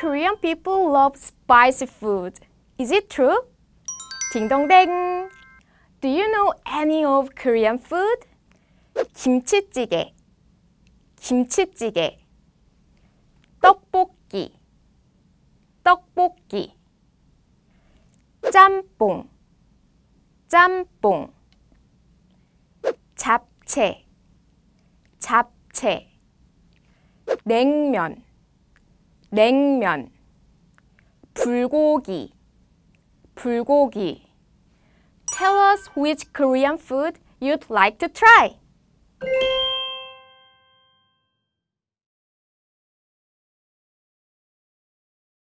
Korean people love spicy food. Is it true? 딩동댕! Do you know any of Korean food? 김치찌개, 김치찌개, 떡볶이, 떡볶이, 짬뽕, 짬뽕, 잡채, 잡채, 냉면, 냉면, 불고기, 불고기. Tell us which Korean food you'd like to try.